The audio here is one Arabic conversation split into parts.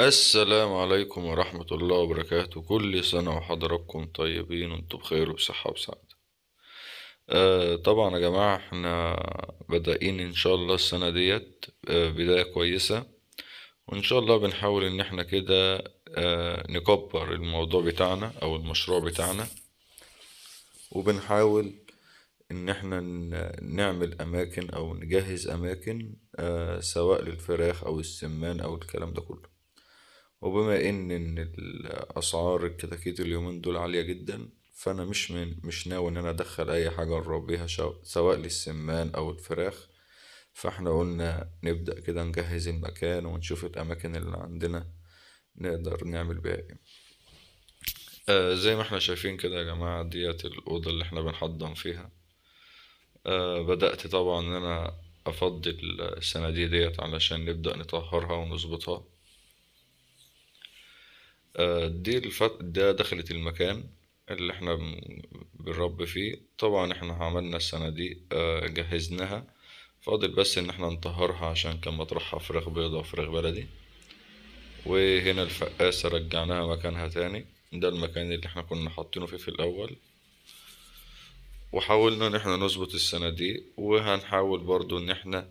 السلام عليكم ورحمة الله وبركاته كل سنة وحضراتكم طيبين وانتم بخير وبصحة وسعادة آه طبعا يا جماعة احنا بدأين ان شاء الله السنة ديت آه بداية كويسة وان شاء الله بنحاول ان احنا كده آه نكبر الموضوع بتاعنا او المشروع بتاعنا وبنحاول ان احنا نعمل اماكن او نجهز اماكن آه سواء للفراخ او السمان او الكلام ده كله وبما ان ان الاسعار الكتاكيت اليومين دول عاليه جدا فانا مش من مش ناوي ان انا ادخل اي حاجه نربيها سواء للسمان او الفراخ فاحنا قلنا نبدا كده نجهز المكان ونشوف الاماكن اللي عندنا نقدر نعمل بيها ايه آه زي ما احنا شايفين كده يا جماعه ديت الاوضه اللي احنا بنحضن فيها آه بدات طبعا ان انا افضي الصناديق ديت علشان نبدا نطهرها ونظبطها آه، دي الفت... ده دخلت المكان اللي احنا بنربي فيه طبعا احنا عملنا السنة دي آه، جهزناها فاضل بس ان احنا نطهرها عشان كان مطرحها فراخ بيضة وفراخ بلدي وهنا الفقاسة رجعناها مكانها تاني ده المكان اللي احنا كنا حاطينه فيه في الاول وحاولنا ان احنا نظبط السنة دي وهنحاول برضو ان احنا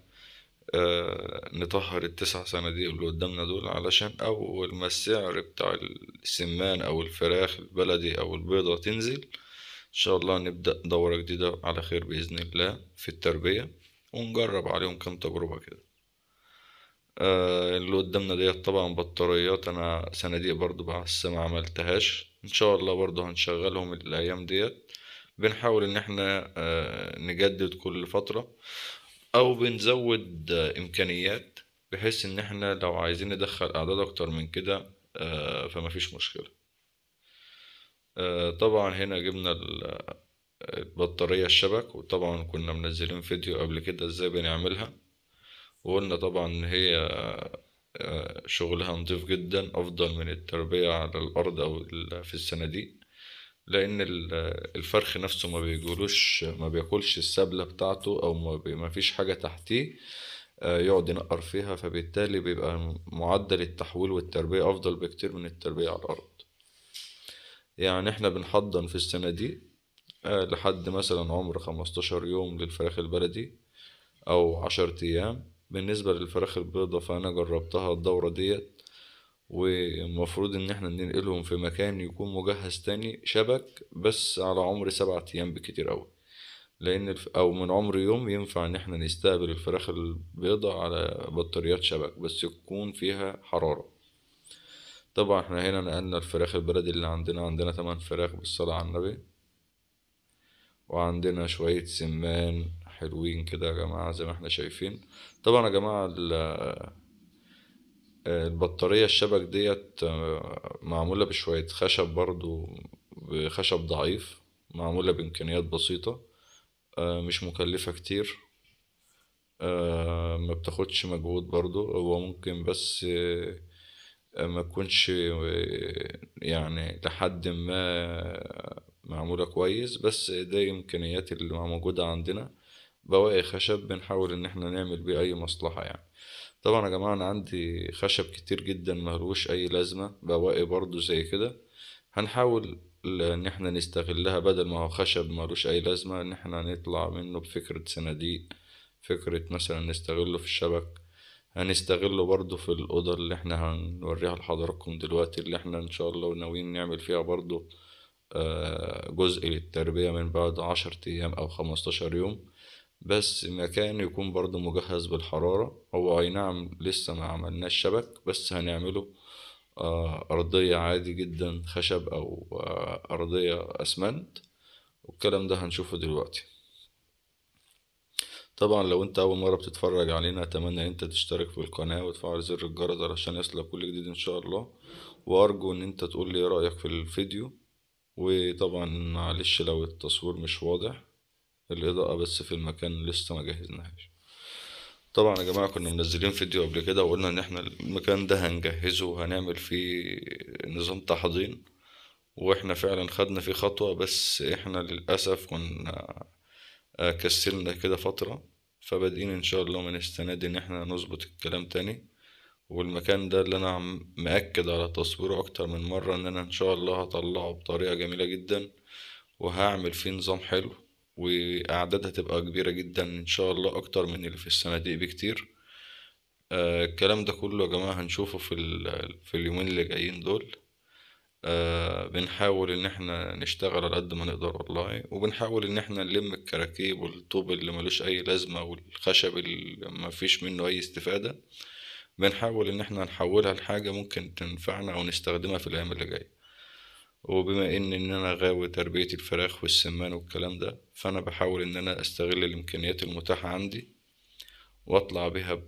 آه، نطهر التسع صناديق اللي قدامنا دول علشان اول ما السعر بتاع السمان او الفراخ البلدي او البيضة تنزل ان شاء الله نبدأ دورة جديدة على خير بإذن الله في التربية ونجرب عليهم كام تجربة كده آه، اللي قدامنا ديت طبعا بطاريات انا صناديق برضو بحس ما عملتهاش ان شاء الله برضو هنشغلهم الايام ديت بنحاول ان احنا آه، نجدد كل فترة او بنزود امكانيات بحيث ان احنا لو عايزين ندخل اعداد اكتر من كده آه، فما فيش مشكله آه، طبعا هنا جبنا البطاريه الشبك وطبعا كنا منزلين فيديو قبل كده ازاي بنعملها وقلنا طبعا ان هي آه، شغلها نضيف جدا افضل من التربية على الارض او في الصناديق لان الفرخ نفسه ما بيقولوش ما بياكلش السبله بتاعته او ما, ما فيش حاجه تحتيه آه، يقعد ينقر فيها فبالتالي بيبقى معدل التحويل والتربيه افضل بكتير من التربيه على الارض يعني احنا بنحضن في السنه دي آه، لحد مثلا عمر خمستاشر يوم للفراخ البلدي او عشر ايام بالنسبه للفراخ البيضه فانا جربتها الدوره ديت والمفروض ان احنا ننقلهم في مكان يكون مجهز تاني شبك بس على عمر سبعة ايام بكتير اوي لان الف... او من عمر يوم ينفع ان احنا نستقبل الفراخ البيضة على بطاريات شبك بس يكون فيها حرارة طبعا احنا هنا نقلنا الفراخ البلدي اللي عندنا عندنا تمن فراخ بالصلاة على النبي وعندنا شوية سمان حلوين كده يا جماعة زي ما احنا شايفين طبعا يا جماعة البطارية الشبك ديت آه، معمولة بشوية خشب برضو بخشب ضعيف معمولة بإمكانيات بسيطة آه، مش مكلفة كتير آه، ما بتاخدش مجهود برضو هو ممكن بس ما تكونش يعني لحد ما معمولة كويس بس ده إمكانيات اللي موجودة عندنا بواقي خشب بنحاول إن احنا نعمل بيه أي مصلحة يعني طبعا يا جماعة أنا عندي خشب كتير جدا ملهوش أي لازمة بواقي برضو زي كده هنحاول ان احنا نستغلها بدل ما هو خشب ملوش اي لازمة ان احنا نطلع منه بفكرة صناديق فكرة مثلا نستغله في الشبك هنستغله برضو في الأوضة اللي احنا هنوريها لحضراتكم دلوقتي اللي احنا ان شاء الله ناويين نعمل فيها برضو آه، جزء للتربية من بعد عشر أيام أو خمستاشر يوم بس مكان يكون برضو مجهز بالحرارة هو اي نعم لسه ما عملناش شبك بس هنعمله آه، أرضية عادي جدا خشب أو آه، أرضية أسمنت والكلام ده هنشوفه دلوقتي طبعا لو انت اول مره بتتفرج علينا اتمنى ان انت تشترك في القناه وتفعل زر الجرس علشان يصلك كل جديد ان شاء الله وارجو ان انت تقول لي إيه رايك في الفيديو وطبعا معلش لو التصوير مش واضح الاضاءه بس في المكان لسه ما جهزناهاش طبعا يا جماعه كنا منزلين فيديو قبل كده وقلنا ان احنا المكان ده هنجهزه وهنعمل فيه نظام تحضين واحنا فعلا خدنا فيه خطوه بس احنا للاسف كنا آه، كسلنا كده فتره فبادئين ان شاء الله من السنه دي ان احنا نظبط الكلام تاني والمكان ده اللي انا مأكد على تصويره اكتر من مره ان انا ان شاء الله هطلعه بطريقه جميله جدا وهعمل فيه نظام حلو واعدادها تبقى كبيره جدا ان شاء الله اكتر من اللي في الصناديق بكتير آه الكلام ده كله يا جماعه هنشوفه في في اليومين اللي جايين دول آه بنحاول ان احنا نشتغل على قد ما نقدر والله وبنحاول ان احنا نلم الكراكيب والطوب اللي ملوش اي لازمه والخشب اللي مفيش منه اي استفاده بنحاول ان احنا نحولها لحاجه ممكن تنفعنا او نستخدمها في الايام اللي جايه وبما ان ان انا غاوي تربيه الفراخ والسمان والكلام ده فانا بحاول ان انا استغل الامكانيات المتاحه عندي واطلع بها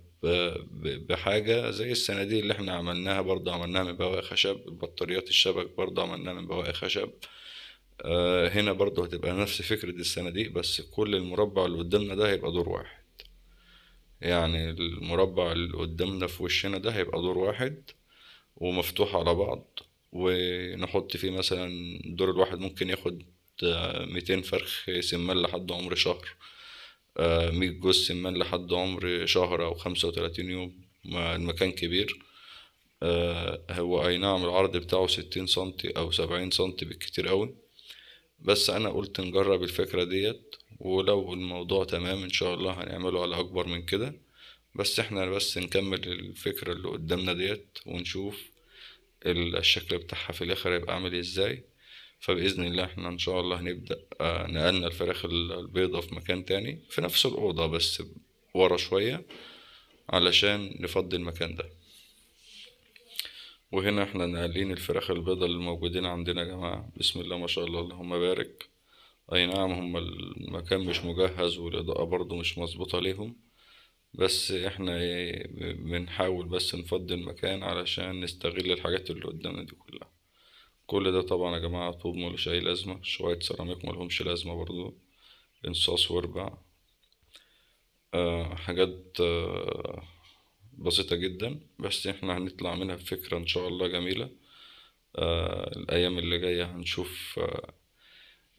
بحاجه زي الصناديق اللي احنا عملناها برضه عملناها من بواقي خشب البطاريات الشبك برضه عملناها من بواقي خشب آه، هنا برضه هتبقى نفس فكرة الصناديق بس كل المربع اللي قدامنا ده هيبقى دور واحد يعني المربع اللي قدامنا في وشنا ده هيبقى دور واحد ومفتوح على بعض ونحط فيه مثلا الدور الواحد ممكن ياخد آه، ميتين فرخ سمان لحد عمر شهر آه، مية جوز سمان لحد عمر شهر أو خمسة وتلاتين يوم المكان كبير آه، هو أي نعم العرض بتاعه ستين سنتي أو سبعين سنتي بالكتير أوي بس أنا قلت نجرب الفكرة ديت ولو الموضوع تمام إن شاء الله هنعمله على أكبر من كده بس احنا بس نكمل الفكرة اللي قدامنا ديت ونشوف الشكل بتاعها في الاخر هيبقى عامل ازاي فباذن الله احنا ان شاء الله هنبدا آه، نقلنا الفراخ البيضة في مكان تاني في نفس الاوضه بس ورا شويه علشان نفضي المكان ده وهنا احنا نقلين الفراخ البيضة اللي موجودين عندنا يا جماعه بسم الله ما شاء الله اللهم بارك اي نعم هم المكان مش مجهز والاضاءه برضو مش مظبوطه ليهم بس احنا ايه، بنحاول بس نفضي المكان علشان نستغل الحاجات اللي قدامنا دي كلها كل ده طبعا يا جماعة طوب ملوش أي لازمة شوية سيراميك ملهمش لازمة برضو انصاص وربع أه حاجات أه بسيطة جدا بس احنا هنطلع منها بفكرة ان شاء الله جميلة أه الأيام اللي جاية هنشوف أه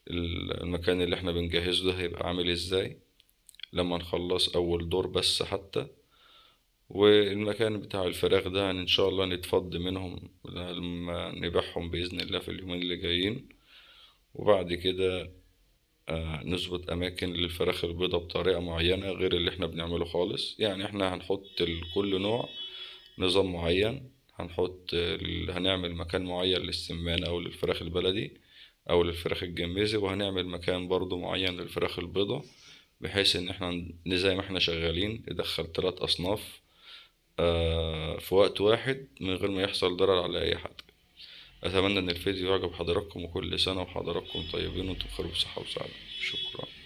المكان اللي احنا بنجهزه ده هيبقى عامل ازاي لما نخلص أول دور بس حتى والمكان بتاع الفراغ ده يعني إن شاء الله نتفض منهم لما نبيعهم بإذن الله في اليومين اللي جايين وبعد كده آه، نظبط أماكن للفراخ البيضة بطريقة معينة غير اللي احنا بنعمله خالص يعني احنا هنحط لكل نوع نظام معين هنحط هنعمل مكان معين للسمان أو للفراخ البلدي أو للفراخ الجميزي وهنعمل مكان برضو معين للفراخ البيضة بحيث ان احنا زي ما احنا شغالين ندخل ثلاث اصناف آه، في وقت واحد من غير ما يحصل ضرر على اي حد اتمنى ان الفيديو يعجب حضراتكم وكل سنه وحضراتكم طيبين وانتم بخير وصحه وسعاده شكرا